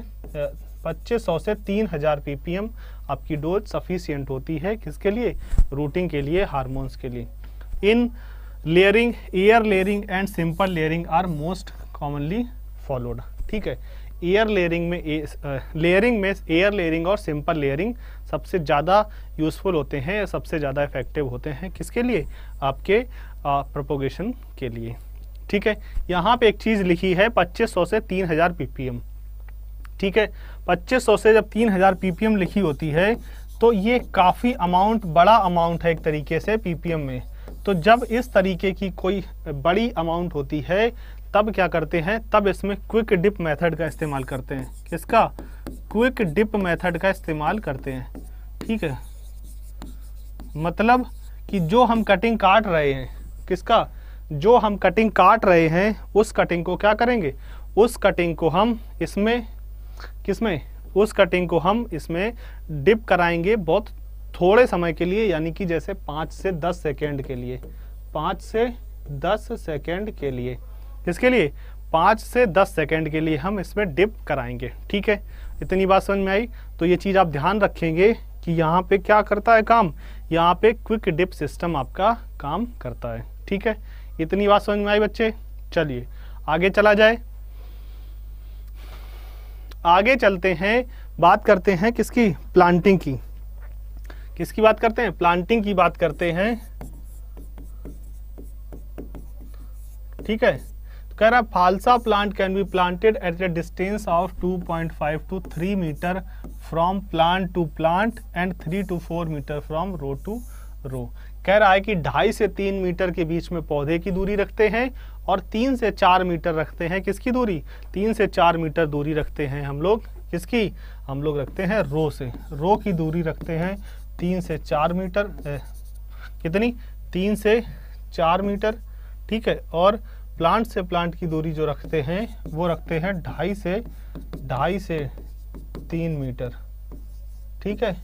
पच्चीस सौ से 3000 पीपीएम आपकी डोज सफिशियंट होती है किसके लिए रूटिंग के लिए हार्मोन्स के लिए in layering air layering and simple layering are most commonly followed ठीक है एयर लेयरिंग में लेयरिंग में एयर लेयरिंग और सिंपल लेयरिंग सबसे ज़्यादा यूज़फुल होते हैं सबसे ज़्यादा इफेक्टिव होते हैं किसके लिए आपके प्रोपोगेशन के लिए ठीक है यहाँ पे एक चीज़ लिखी है 2500 से 3000 पीपीएम ठीक है 2500 से जब 3000 पीपीएम लिखी होती है तो ये काफ़ी अमाउंट बड़ा अमाउंट है एक तरीके से पीपीएम में तो जब इस तरीके की कोई बड़ी अमाउंट होती है तब क्या करते हैं तब इसमें क्विक डिप मेथड का इस्तेमाल करते हैं किसका क्विक डिप मेथड का इस्तेमाल करते हैं ठीक है मतलब कि जो हम कटिंग काट रहे हैं किसका जो हम कटिंग काट रहे हैं उस कटिंग को क्या करेंगे उस कटिंग को हम इसमें किसमें उस कटिंग को हम इसमें डिप कराएंगे बहुत थोड़े समय के लिए यानी कि जैसे पाँच से दस सेकेंड के लिए पाँच से दस सेकेंड के लिए किसके लिए पाँच से दस सेकेंड के लिए हम इसमें डिप कराएंगे ठीक है इतनी बात समझ में आई तो ये चीज़ आप ध्यान रखेंगे कि यहाँ पे क्या करता है काम यहाँ पे क्विक डिप सिस्टम आपका काम करता है ठीक है इतनी बात समझ में आई बच्चे चलिए आगे चला जाए आगे चलते हैं बात करते हैं किसकी प्लांटिंग की किसकी बात करते हैं प्लांटिंग की बात करते हैं ठीक है तो कह रहा phalsa plant can be planted at a distance of 2.5 to 3 metre from plant to plant and 3 to 4 metre from row to row कह रहा है कि ढाई से तीन मीटर के बीच में पौधे की दूरी रखते हैं और तीन से चार मीटर रखते हैं किसकी दूरी तीन से चार मीटर दूरी रखते हैं हम लोग किसकी हम लोग रखते हैं रो से रो की दूरी रखते हैं तीन से चार मीटर ए, कितनी तीन से चार मीटर ठीक है और प्लांट से प्लांट की दूरी जो रखते हैं वो रखते हैं ढाई से ढाई से तीन मीटर ठीक है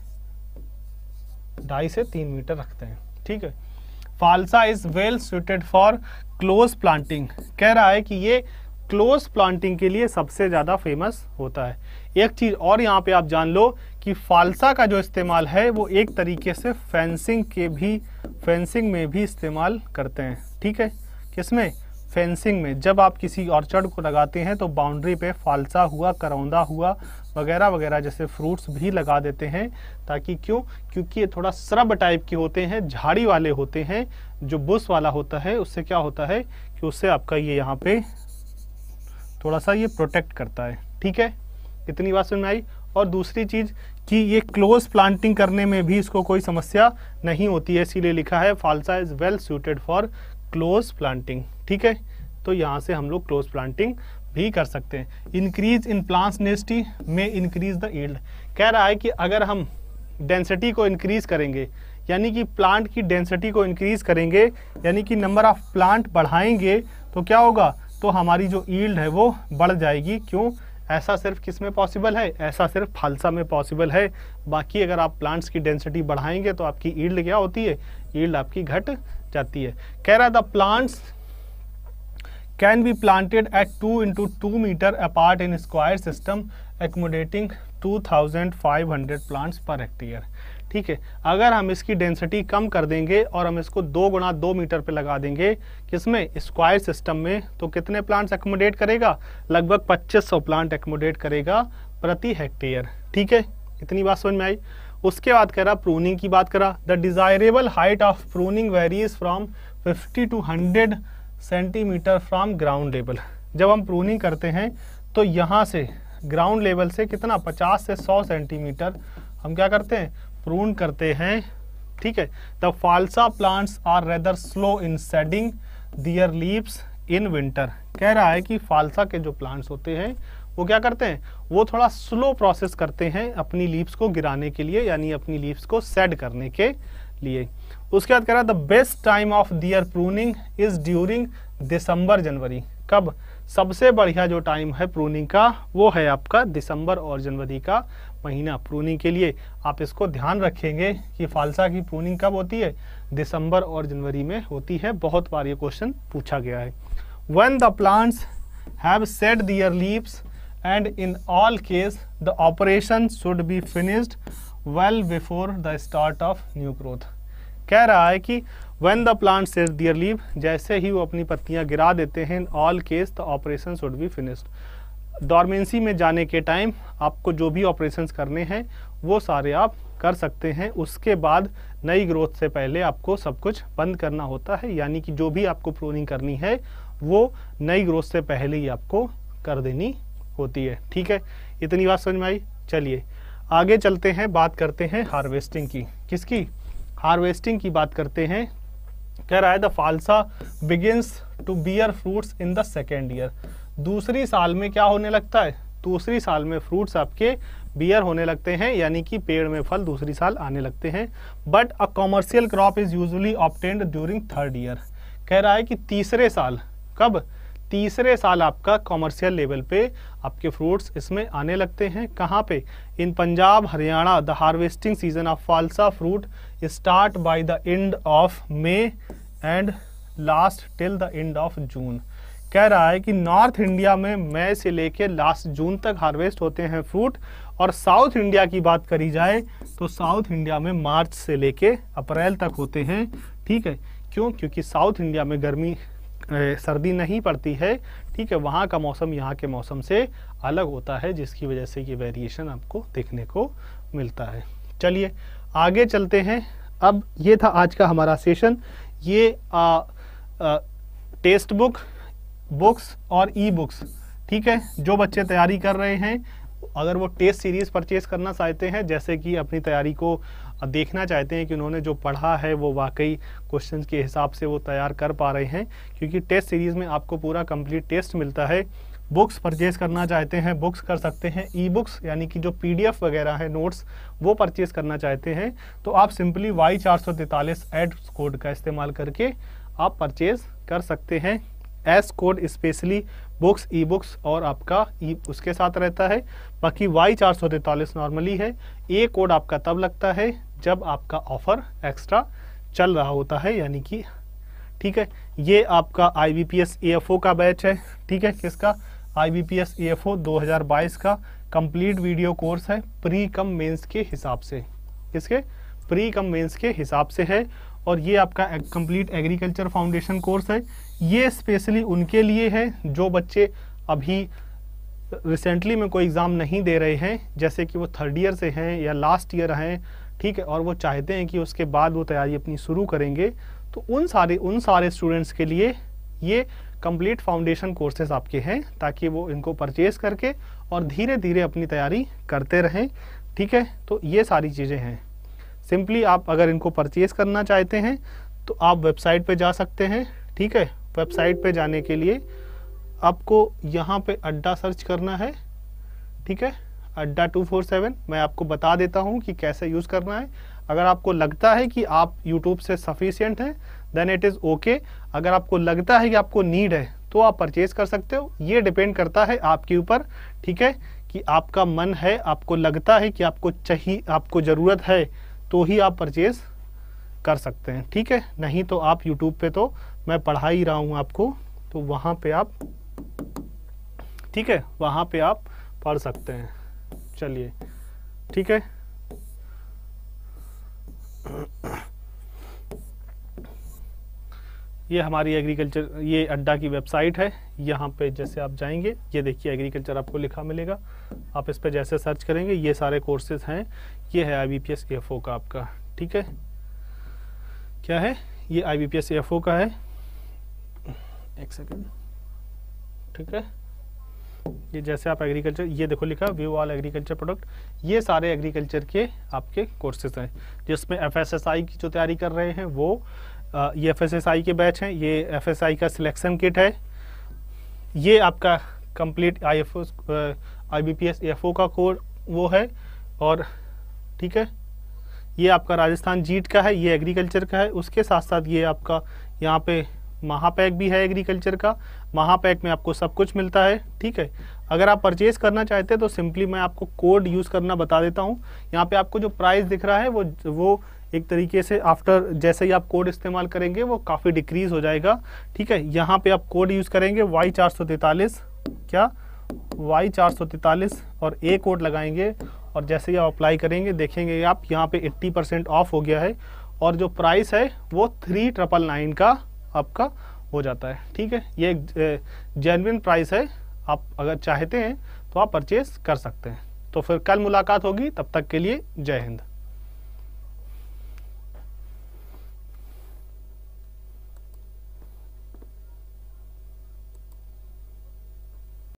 ढाई से तीन मीटर रखते हैं ठीक है phalsa is well suited for close planting कह रहा है कि ये क्लोज प्लांटिंग के लिए सबसे ज़्यादा फेमस होता है एक चीज़ और यहाँ पे आप जान लो कि फालसा का जो इस्तेमाल है वो एक तरीके से फेंसिंग के भी फेंसिंग में भी इस्तेमाल करते हैं ठीक है किसमें फेंसिंग में जब आप किसी ऑर्चर्ड को लगाते हैं तो बाउंड्री पे फालसा हुआ करौंदा हुआ वगैरह वगैरह जैसे फ्रूट्स भी लगा देते हैं ताकि क्यों क्योंकि ये थोड़ा स्रब टाइप के होते हैं झाड़ी वाले होते हैं जो बुस वाला होता है उससे क्या होता है कि उससे आपका ये यहाँ पे थोड़ा सा ये प्रोटेक्ट करता है ठीक है इतनी बात समझ में आई और दूसरी चीज़ कि ये क्लोज प्लांटिंग करने में भी इसको कोई समस्या नहीं होती है इसीलिए लिखा है phalsa is well suited for close planting ठीक है तो यहाँ से हम लोग क्लोज प्लांटिंग भी कर सकते हैं इंक्रीज इन प्लांट्स डेंसिटी में इंक्रीज द ईल्ड कह रहा है कि अगर हम डेंसिटी को इंक्रीज करेंगे यानी कि प्लांट की डेंसिटी को इंक्रीज करेंगे यानी कि नंबर ऑफ प्लांट बढ़ाएंगे तो क्या होगा तो हमारी जो ईल्ड है वो बढ़ जाएगी क्यों ऐसा सिर्फ किस में पॉसिबल है ऐसा सिर्फ फालसा में पॉसिबल है बाकी अगर आप प्लांट्स की डेंसिटी बढ़ाएंगे तो आपकी ईल्ड क्या होती है ईल्ड आपकी घट जाती है कह रहा है the plants at two into two metre apart in square system in two thousand five 2500 plants पर हेक्टेयर ठीक है अगर हम इसकी डेंसिटी कम कर देंगे और हम इसको दो गुना दो मीटर पे लगा देंगे किसमें स्क्वायर सिस्टम में तो कितने प्लांट्स एकोमोडेट करेगा लगभग 2500 प्लांट एकोमोडेट करेगा प्रति हेक्टेयर ठीक है इतनी बात समझ में आई उसके बाद करा प्रूनिंग की बात करा the desirable height of pruning varies from fifty to hundred centimetre from ground level जब हम प्रूनिंग करते हैं तो यहाँ से ग्राउंड लेवल से कितना 50 से 100 सेंटीमीटर हम क्या करते हैं प्रून करते हैं ठीक है the phalsa plants are rather slow in shedding their leaves in winter कह रहा है कि फालसा के जो प्लांट्स होते हैं वो क्या करते हैं वो थोड़ा स्लो प्रोसेस करते हैं अपनी लीव्स को गिराने के लिए यानी अपनी लीव्स को सेड करने के लिए उसके बाद कह रहा है the best time of their pruning is during December January कब सबसे बढ़िया जो टाइम है प्रूनिंग का वो है आपका दिसंबर और जनवरी का महीना प्रूनिंग के लिए आप इसको ध्यान रखेंगे कि फालसा की प्रूनिंग कब होती है दिसंबर और जनवरी में होती है बहुत बार ये क्वेश्चन पूछा गया है one the plants have shed their leaves and in all case the operation should be finished well before the start of new growth कह रहा है कि वेन द प्लांट सेज दियर लीव जैसे ही वो अपनी पत्तियाँ गिरा देते हैं in all case the operation should be finished dormancy में जाने के टाइम आपको जो भी ऑपरेशन करने हैं वो सारे आप कर सकते हैं उसके बाद नई ग्रोथ से पहले आपको सब कुछ बंद करना होता है यानी कि जो भी आपको प्रोनिंग करनी है वो नई ग्रोथ से पहले ही आपको कर देनी होती है ठीक है इतनी बात समझ में आई चलिए आगे चलते हैं बात करते हैं हार्वेस्टिंग की किसकी हार्वेस्टिंग की बात करते हैं कह रहा है the phalsa begins to bear fruits in the second year दूसरी साल में क्या होने लगता है दूसरी साल में फ्रूट्स आपके बियर होने लगते हैं यानी कि पेड़ में फल दूसरी साल आने लगते हैं but a commercial crop is usually obtained during third year कह रहा है कि तीसरे साल कब तीसरे साल आपका कॉमर्शियल लेवल पे आपके फ्रूट्स इसमें आने लगते हैं कहाँ पे in Punjab Haryana the harvesting season of phalsa fruit start by the end of May and last till the end of June कह रहा है कि नॉर्थ इंडिया में मई से लेके लास्ट जून तक हार्वेस्ट होते हैं फ्रूट और साउथ इंडिया की बात करी जाए तो साउथ इंडिया में मार्च से लेके अप्रैल तक होते हैं ठीक है क्यों क्योंकि साउथ इंडिया में गर्मी सर्दी नहीं पड़ती है ठीक है वहाँ का मौसम यहाँ के मौसम से अलग होता है जिसकी वजह से ये वेरिएशन आपको देखने को मिलता है चलिए आगे चलते हैं अब ये था आज का हमारा सेशन ये आ, आ, टेस्ट बुक बुक्स और ई बुक्स ठीक है जो बच्चे तैयारी कर रहे हैं अगर वो टेस्ट सीरीज़ परचेज करना चाहते हैं जैसे कि अपनी तैयारी को देखना चाहते हैं कि उन्होंने जो पढ़ा है वो वाकई क्वेश्चन के हिसाब से वो तैयार कर पा रहे हैं क्योंकि टेस्ट सीरीज़ में आपको पूरा कंप्लीट टेस्ट मिलता है बुक्स परचेज करना चाहते हैं बुक्स कर सकते हैं ई बुक्स यानी कि जो पीडीएफ वगैरह है नोट्स वो परचेज करना चाहते हैं तो आप सिंपली वाई चार सौ तैतालीस एड कोड का इस्तेमाल करके आप परचेज कर सकते हैं S code specially books e books और आपका ई e, उसके साथ रहता है बाकी वाई चार सौ तैतालीस नॉर्मली है ए कोड आपका तब लगता है जब आपका ऑफ़र एक्स्ट्रा चल रहा होता है यानी कि ठीक है ये आपका I B P S A F O का बैच है ठीक है किसका I B P S E F O दो हजार बाईस का कंप्लीट वीडियो कोर्स है प्री कम मेंस के हिसाब से किसके प्री कम मेंस के हिसाब से है और ये आपका कंप्लीट एग्रीकल्चर फाउंडेशन कोर्स है ये स्पेशली उनके लिए है जो बच्चे अभी रिसेंटली में कोई एग्ज़ाम नहीं दे रहे हैं जैसे कि वो थर्ड ईयर से हैं या लास्ट ईयर हैं ठीक है और वो चाहते हैं कि उसके बाद वो तैयारी अपनी शुरू करेंगे तो उन सारे उन सारे स्टूडेंट्स के लिए ये कंप्लीट फाउंडेशन कोर्सेज आपके हैं ताकि वो इनको परचेज करके और धीरे धीरे अपनी तैयारी करते रहें ठीक है तो ये सारी चीज़ें हैं सिंपली आप अगर इनको परचेज करना चाहते हैं तो आप वेबसाइट पे जा सकते हैं ठीक है वेबसाइट पे जाने के लिए आपको यहाँ पे अड्डा सर्च करना है ठीक है अड्डा 247 मैं आपको बता देता हूँ कि कैसे यूज़ करना है अगर आपको लगता है कि आप यूट्यूब से सफिशियंट हैं देन इट इज़ ओके अगर आपको लगता है कि आपको नीड है तो आप परचेज कर सकते हो ये डिपेंड करता है आपके ऊपर ठीक है कि आपका मन है आपको लगता है कि आपको चाहिए आपको ज़रूरत है तो ही आप परचेज़ कर सकते हैं ठीक है नहीं तो आप यूट्यूब पे तो मैं पढ़ा ही रहा हूँ आपको तो वहाँ पे आप ठीक है वहाँ पे आप पढ़ सकते हैं चलिए ठीक है ये हमारी एग्रीकल्चर ये अड्डा की वेबसाइट है यहाँ पे जैसे आप जाएंगे ये देखिए एग्रीकल्चर आपको लिखा मिलेगा आप इस पर जैसे सर्च करेंगे ये सारे कोर्सेज हैं ये है I B P S F O का आपका ठीक है क्या है ये I B P S F O का है एक सेकेंड ठीक है ये जैसे आप एग्रीकल्चर ये देखो लिखा व्यू ऑल एग्रीकल्चर प्रोडक्ट ये सारे एग्रीकल्चर के आपके कोर्सेज हैं जिसमें एफ की जो तैयारी कर रहे हैं वो ये एफ के बैच हैं ये एफ का सिलेक्शन किट है ये आपका complete I F O I B P S F O का कोड वो है और ठीक है ये आपका राजस्थान जीट e का है ये एग्रीकल्चर का है उसके साथ साथ ये आपका यहाँ पे महापैक भी है एग्रीकल्चर का महापैक में आपको सब कुछ मिलता है ठीक है अगर आप परचेज करना चाहते हैं तो सिंपली मैं आपको कोड यूज़ करना बता देता हूँ यहाँ पे आपको जो प्राइस दिख रहा है वो वो एक तरीके से आफ्टर जैसे ही आप कोड इस्तेमाल करेंगे वो काफ़ी डिक्रीज हो जाएगा ठीक है यहाँ पे आप कोड यूज़ करेंगे वाई चार सौ क्या वाई चार सौ तैतालीस और ए कोड लगाएंगे और जैसे ही आप अप्लाई करेंगे देखेंगे आप यहाँ पे 80 परसेंट ऑफ हो गया है और जो प्राइस है वो थ्री ट्रिपल नाइन का आपका हो जाता है ठीक है ये एक जेनविन प्राइस है आप अगर चाहते हैं तो आप परचेज़ कर सकते हैं तो फिर कल मुलाकात होगी तब तक के लिए जय हिंद